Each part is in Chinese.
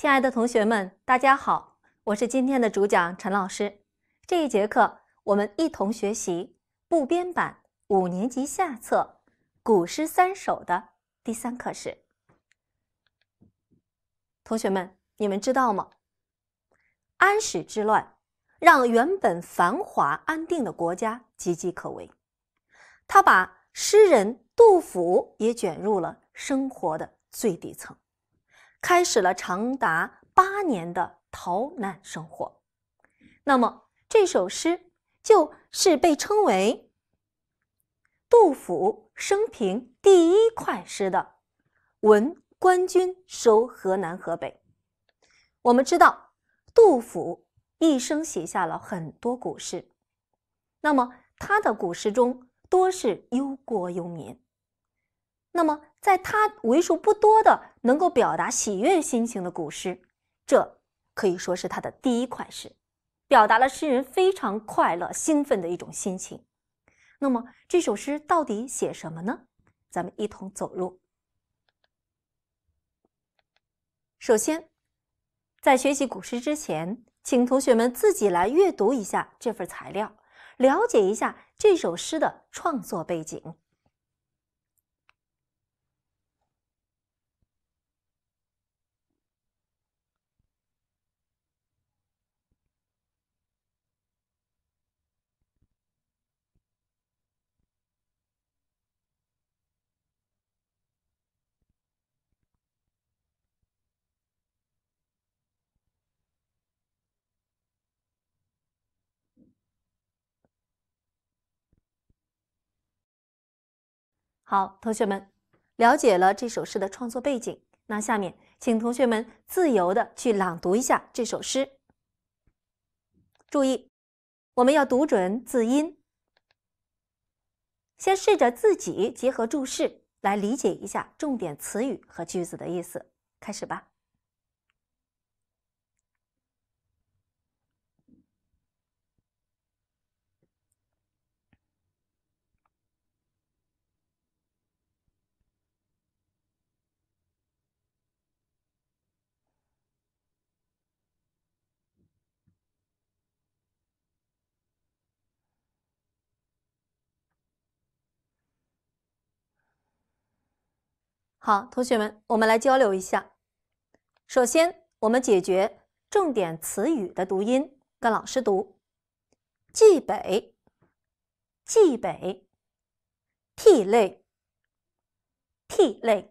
亲爱的同学们，大家好，我是今天的主讲陈老师。这一节课，我们一同学习部编版五年级下册《古诗三首》的第三课时。同学们，你们知道吗？安史之乱让原本繁华安定的国家岌岌可危，他把诗人杜甫也卷入了生活的最底层。开始了长达八年的逃难生活。那么，这首诗就是被称为杜甫生平第一快诗的《闻官军收河南河北》。我们知道，杜甫一生写下了很多古诗，那么他的古诗中多是忧国忧民。那么，在他为数不多的能够表达喜悦心情的古诗，这可以说是他的第一款诗，表达了诗人非常快乐、兴奋的一种心情。那么这首诗到底写什么呢？咱们一同走入。首先，在学习古诗之前，请同学们自己来阅读一下这份材料，了解一下这首诗的创作背景。好，同学们了解了这首诗的创作背景，那下面请同学们自由的去朗读一下这首诗。注意，我们要读准字音。先试着自己结合注释来理解一下重点词语和句子的意思。开始吧。好，同学们，我们来交流一下。首先，我们解决重点词语的读音，跟老师读：冀北，冀北；涕泪，涕泪；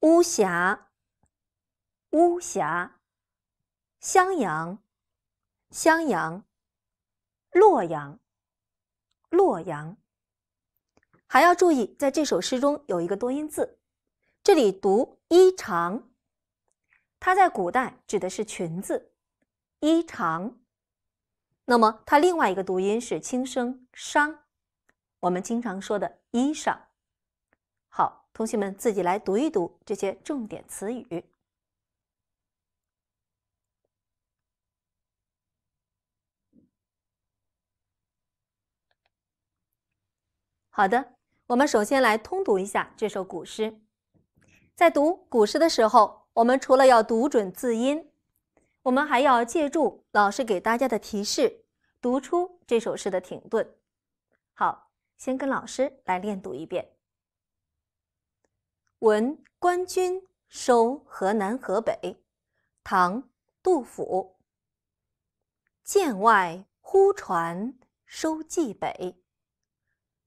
巫峡，巫峡；襄阳，襄阳；洛阳，洛阳。还要注意，在这首诗中有一个多音字，这里读衣裳，它在古代指的是裙子，衣裳。那么它另外一个读音是轻声裳，我们经常说的衣裳。好，同学们自己来读一读这些重点词语。好的。我们首先来通读一下这首古诗。在读古诗的时候，我们除了要读准字音，我们还要借助老师给大家的提示，读出这首诗的停顿。好，先跟老师来练读一遍。《闻官军收河南河北》，唐·杜甫。剑外忽传收蓟北，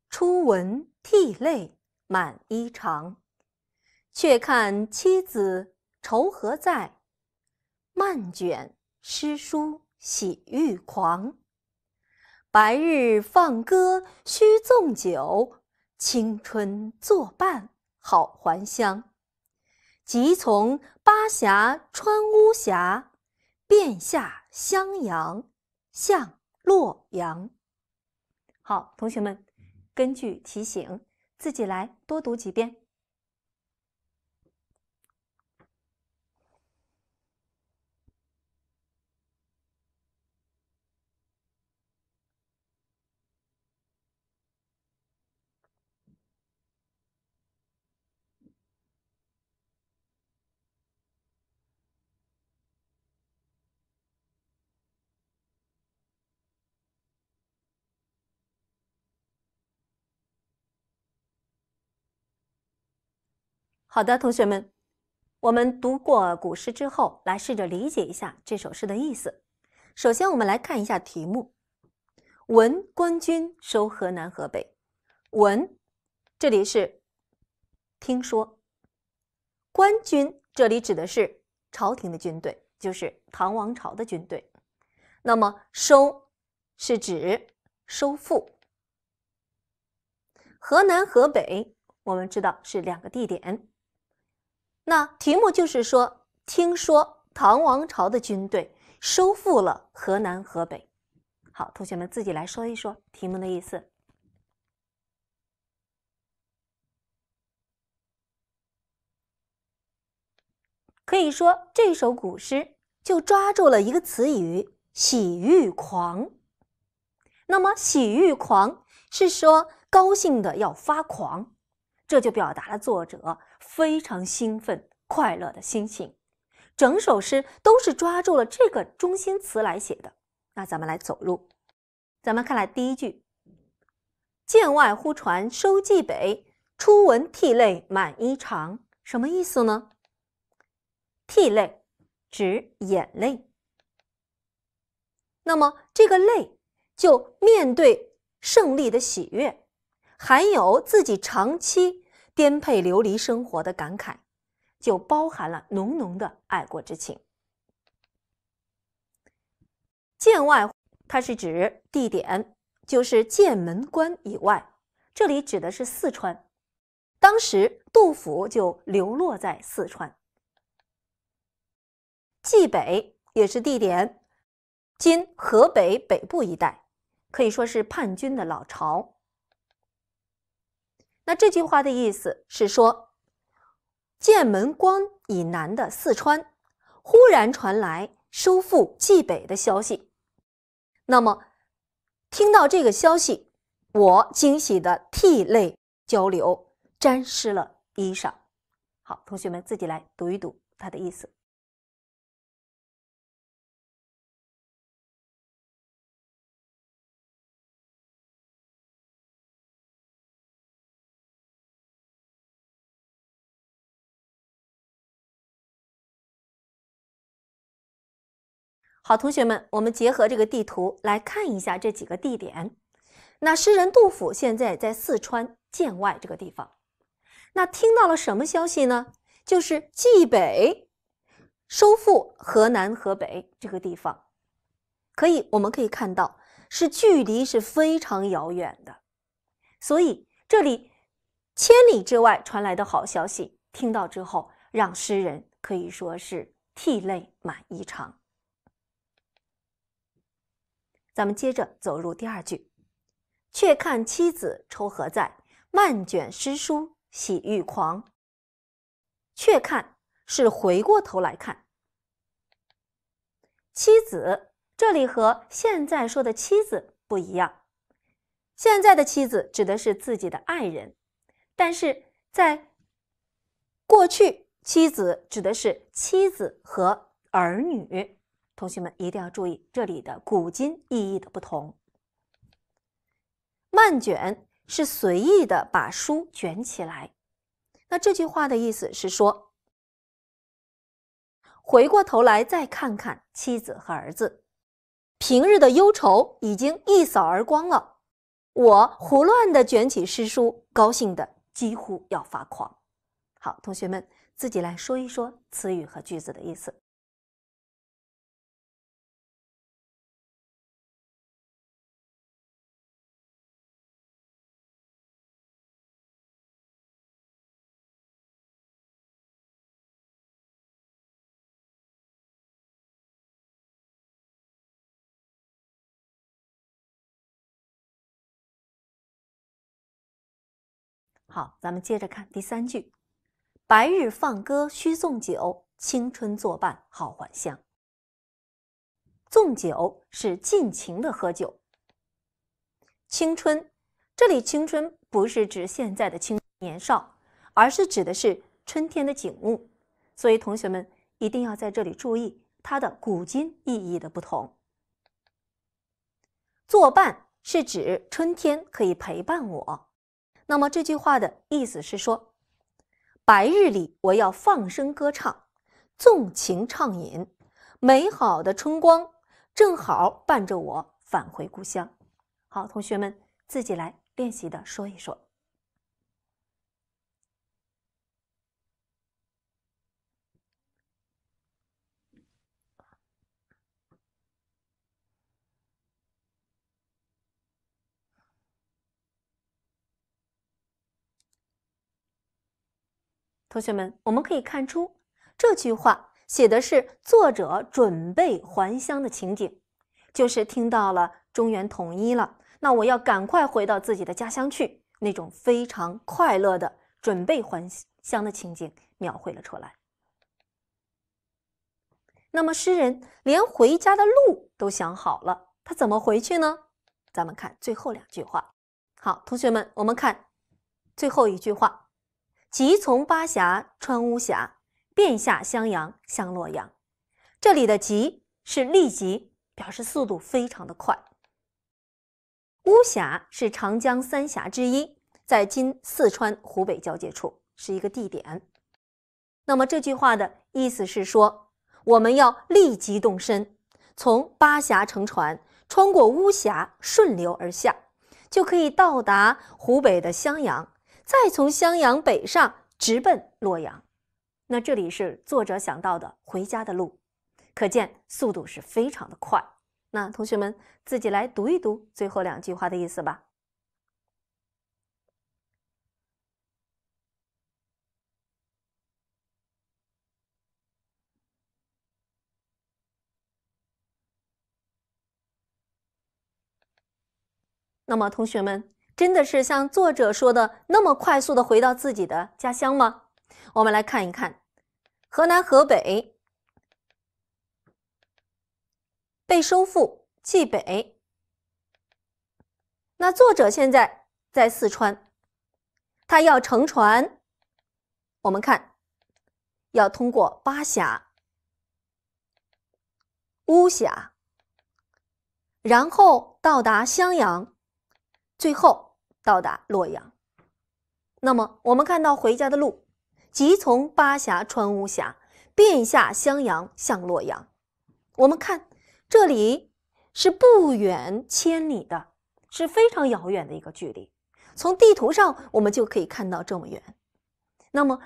初闻。涕泪满衣裳，却看妻子愁何在，漫卷诗书喜欲狂。白日放歌须纵酒，青春作伴好还乡。即从巴峡穿巫峡，便下襄阳向洛阳。好，同学们。根据提醒，自己来多读几遍。好的，同学们，我们读过古诗之后，来试着理解一下这首诗的意思。首先，我们来看一下题目：“闻官军收河南河北。”闻，这里是听说；官军，这里指的是朝廷的军队，就是唐王朝的军队。那么，收是指收复河南、河北。我们知道是两个地点。那题目就是说，听说唐王朝的军队收复了河南河北。好，同学们自己来说一说题目的意思。可以说这首古诗就抓住了一个词语“喜欲狂”。那么“喜欲狂”是说高兴的要发狂。这就表达了作者非常兴奋、快乐的心情。整首诗都是抓住了这个中心词来写的。那咱们来走路，咱们看来第一句：“剑外忽传收蓟北，初闻涕泪满衣裳。”什么意思呢？涕泪指眼泪。那么这个泪，就面对胜利的喜悦。含有自己长期颠沛流离生活的感慨，就包含了浓浓的爱国之情。剑外，它是指地点，就是剑门关以外，这里指的是四川。当时杜甫就流落在四川。冀北也是地点，今河北北部一带，可以说是叛军的老巢。那这句话的意思是说，剑门关以南的四川，忽然传来收复冀北的消息。那么，听到这个消息，我惊喜的涕泪交流，沾湿了衣裳。好，同学们自己来读一读它的意思。好，同学们，我们结合这个地图来看一下这几个地点。那诗人杜甫现在在四川建外这个地方，那听到了什么消息呢？就是冀北收复河南河北这个地方。可以，我们可以看到是距离是非常遥远的，所以这里千里之外传来的好消息，听到之后让诗人可以说是涕泪满衣裳。咱们接着走入第二句：“却看妻子愁何在，漫卷诗书喜欲狂。”“却看”是回过头来看妻子，这里和现在说的妻子不一样。现在的妻子指的是自己的爱人，但是在过去，妻子指的是妻子和儿女。同学们一定要注意这里的古今意义的不同。漫卷是随意的把书卷起来，那这句话的意思是说，回过头来再看看妻子和儿子，平日的忧愁已经一扫而光了。我胡乱的卷起诗书，高兴的几乎要发狂。好，同学们自己来说一说词语和句子的意思。好，咱们接着看第三句：“白日放歌须纵酒，青春作伴好还乡。”纵酒是尽情的喝酒。青春，这里青春不是指现在的青年少，而是指的是春天的景物。所以同学们一定要在这里注意它的古今意义的不同。作伴是指春天可以陪伴我。那么这句话的意思是说，白日里我要放声歌唱，纵情畅饮，美好的春光正好伴着我返回故乡。好，同学们自己来练习的说一说。同学们，我们可以看出，这句话写的是作者准备还乡的情景，就是听到了中原统一了，那我要赶快回到自己的家乡去，那种非常快乐的准备还乡的情景描绘了出来。那么，诗人连回家的路都想好了，他怎么回去呢？咱们看最后两句话。好，同学们，我们看最后一句话。即从巴峡穿巫峡，便下襄阳向洛阳。这里的“急”是立即，表示速度非常的快。巫峡是长江三峡之一，在今四川湖北交界处，是一个地点。那么这句话的意思是说，我们要立即动身，从巴峡乘船穿过巫峡，顺流而下，就可以到达湖北的襄阳。再从襄阳北上，直奔洛阳，那这里是作者想到的回家的路，可见速度是非常的快。那同学们自己来读一读最后两句话的意思吧。那么，同学们。真的是像作者说的那么快速的回到自己的家乡吗？我们来看一看，河南、河北被收复，冀北。那作者现在在四川，他要乘船，我们看，要通过巴峡、巫峡，然后到达襄阳，最后。到达洛阳，那么我们看到回家的路，即从巴峡穿巫峡，便下襄阳向洛阳。我们看，这里是不远千里的，是非常遥远的一个距离。从地图上我们就可以看到这么远。那么，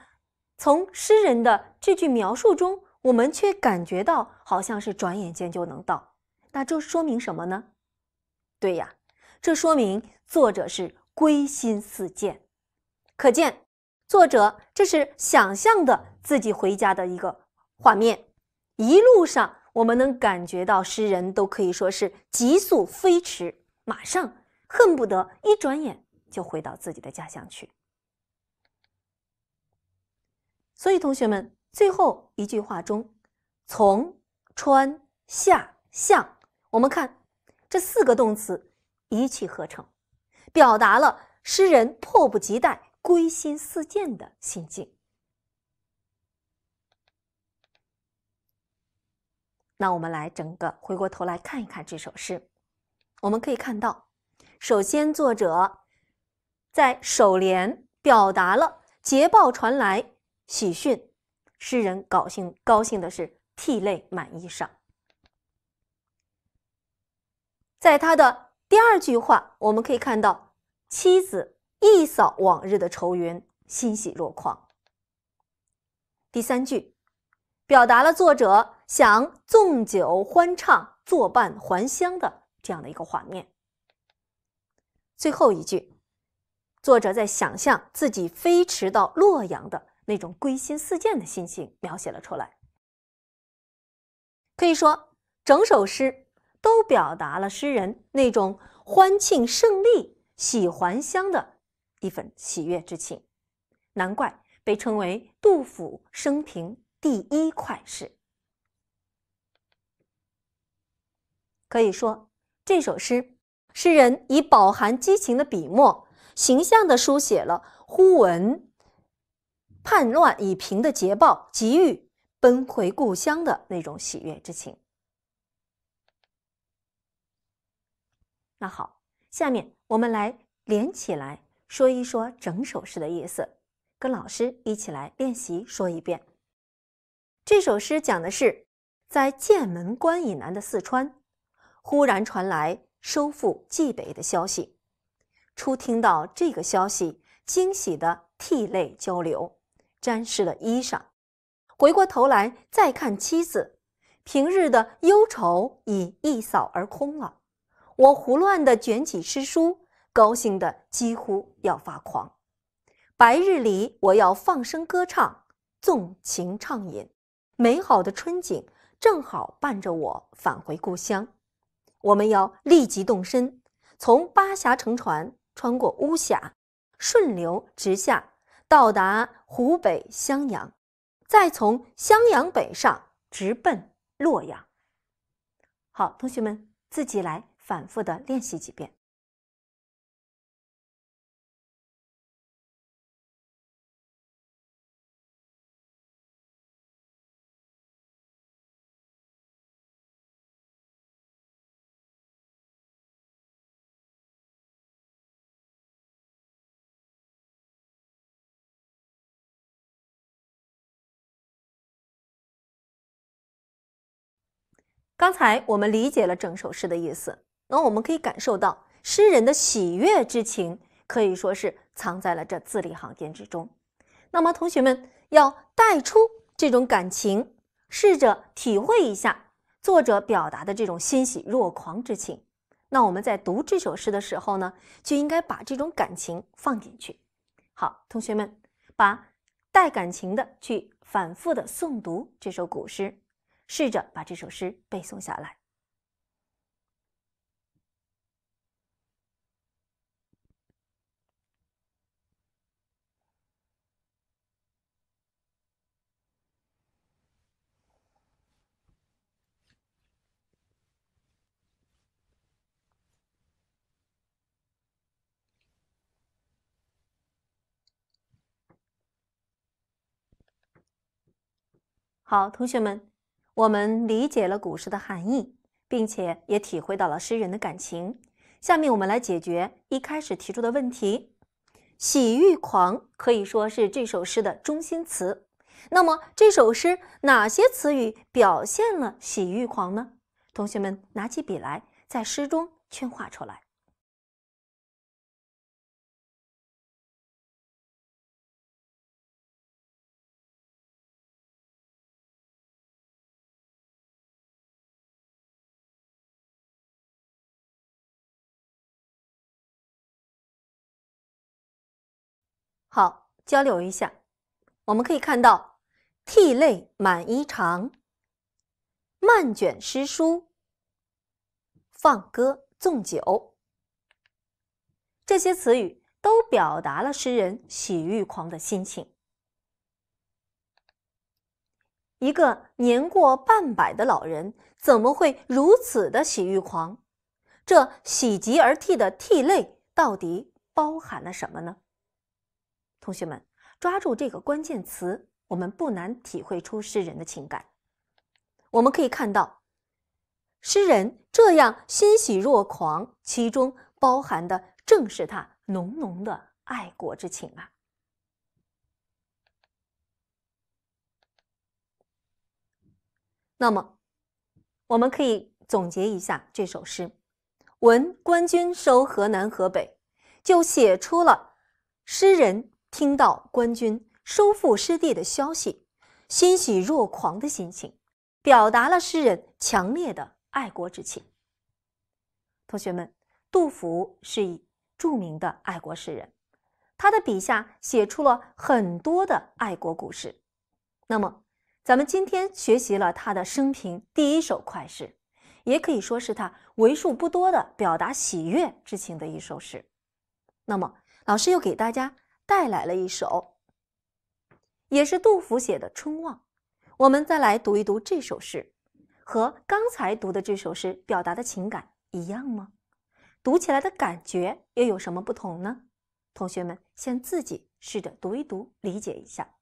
从诗人的这句描述中，我们却感觉到好像是转眼间就能到。那这说明什么呢？对呀，这说明作者是。归心似箭，可见作者这是想象的自己回家的一个画面。一路上，我们能感觉到诗人都可以说是急速飞驰，马上恨不得一转眼就回到自己的家乡去。所以，同学们，最后一句话中，从穿下向我们看这四个动词一气呵成。表达了诗人迫不及待、归心似箭的心境。那我们来整个回过头来看一看这首诗，我们可以看到，首先作者在首联表达了捷报传来喜讯，诗人高兴高兴的是涕泪满衣裳。在他的第二句话，我们可以看到。妻子一扫往日的愁云，欣喜若狂。第三句表达了作者想纵酒欢唱、作伴还乡的这样的一个画面。最后一句，作者在想象自己飞驰到洛阳的那种归心似箭的心情，描写了出来。可以说，整首诗都表达了诗人那种欢庆胜利。喜还乡的一份喜悦之情，难怪被称为杜甫生平第一快事。可以说，这首诗，诗人以饱含激情的笔墨，形象的书写了忽闻叛乱已平的捷报，急欲奔回故乡的那种喜悦之情。那好。下面我们来连起来说一说整首诗的意思，跟老师一起来练习说一遍。这首诗讲的是在剑门关以南的四川，忽然传来收复冀北的消息。初听到这个消息，惊喜的涕泪交流，沾湿了衣裳。回过头来再看妻子，平日的忧愁已一扫而空了。我胡乱的卷起诗书，高兴的几乎要发狂。白日里，我要放声歌唱，纵情畅饮。美好的春景正好伴着我返回故乡。我们要立即动身，从巴峡乘船，穿过巫峡，顺流直下，到达湖北襄阳，再从襄阳北上，直奔洛阳。好，同学们自己来。反复的练习几遍。刚才我们理解了整首诗的意思。那我们可以感受到诗人的喜悦之情，可以说是藏在了这字里行间之中。那么，同学们要带出这种感情，试着体会一下作者表达的这种欣喜若狂之情。那我们在读这首诗的时候呢，就应该把这种感情放进去。好，同学们，把带感情的去反复的诵读这首古诗，试着把这首诗背诵下来。好，同学们，我们理解了古诗的含义，并且也体会到了诗人的感情。下面我们来解决一开始提出的问题，“喜欲狂”可以说是这首诗的中心词。那么，这首诗哪些词语表现了“喜欲狂”呢？同学们拿起笔来，在诗中圈画出来。好，交流一下。我们可以看到“涕泪满衣裳”“漫卷诗书”“放歌纵酒”这些词语，都表达了诗人喜欲狂的心情。一个年过半百的老人，怎么会如此的喜欲狂？这喜极而涕的涕泪，到底包含了什么呢？同学们抓住这个关键词，我们不难体会出诗人的情感。我们可以看到，诗人这样欣喜若狂，其中包含的正是他浓浓的爱国之情啊。那么，我们可以总结一下这首诗：闻官军收河南河北，就写出了诗人。听到官军收复失地的消息，欣喜若狂的心情，表达了诗人强烈的爱国之情。同学们，杜甫是以著名的爱国诗人，他的笔下写出了很多的爱国古诗。那么，咱们今天学习了他的生平第一首快诗，也可以说是他为数不多的表达喜悦之情的一首诗。那么，老师又给大家。带来了一首，也是杜甫写的《春望》。我们再来读一读这首诗，和刚才读的这首诗表达的情感一样吗？读起来的感觉又有什么不同呢？同学们，先自己试着读一读，理解一下。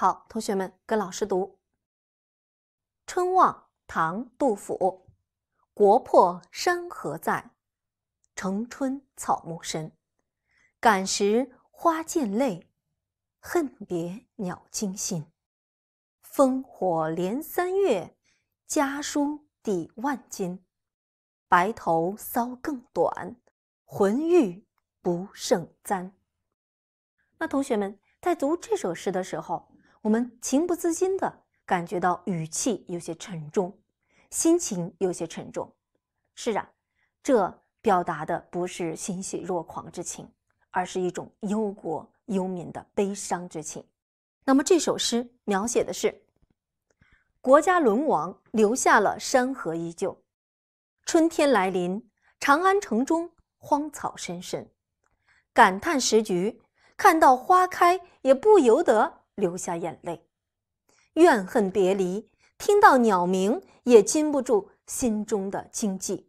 好，同学们跟老师读《春望》唐杜甫：国破山河在，城春草木深。感时花溅泪，恨别鸟惊心。烽火连三月，家书抵万金。白头搔更短，浑欲不胜簪。那同学们在读这首诗的时候。我们情不自禁地感觉到语气有些沉重，心情有些沉重。是啊，这表达的不是欣喜若狂之情，而是一种忧国忧民的悲伤之情。那么这首诗描写的是国家沦亡，留下了山河依旧；春天来临，长安城中荒草深深，感叹时局，看到花开也不由得。流下眼泪，怨恨别离，听到鸟鸣也禁不住心中的惊悸。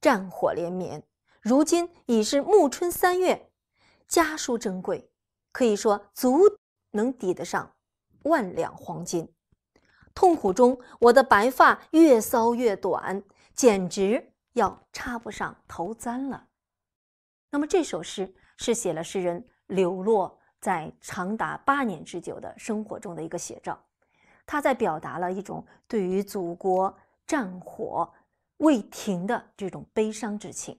战火连绵，如今已是暮春三月，家书珍贵，可以说足能抵得上万两黄金。痛苦中，我的白发越搔越短，简直要插不上头簪了。那么这首诗是写了诗人流落。在长达八年之久的生活中的一个写照，他在表达了一种对于祖国战火未停的这种悲伤之情。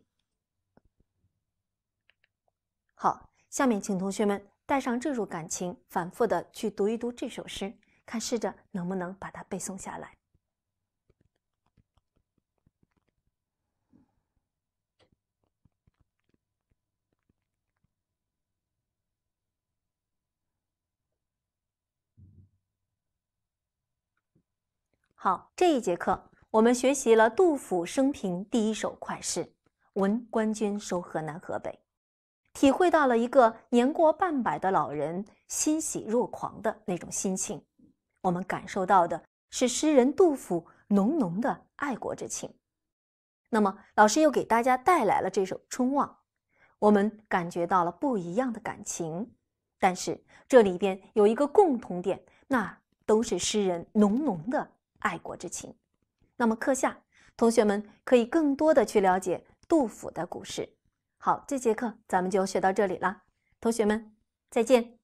好，下面请同学们带上这种感情，反复的去读一读这首诗，看试着能不能把它背诵下来。好，这一节课我们学习了杜甫生平第一首快诗《闻官军收河南河北》，体会到了一个年过半百的老人欣喜若狂的那种心情。我们感受到的是诗人杜甫浓浓的爱国之情。那么，老师又给大家带来了这首《春望》，我们感觉到了不一样的感情，但是这里边有一个共同点，那都是诗人浓浓的。爱国之情。那么课下，同学们可以更多的去了解杜甫的古诗。好，这节课咱们就学到这里了，同学们再见。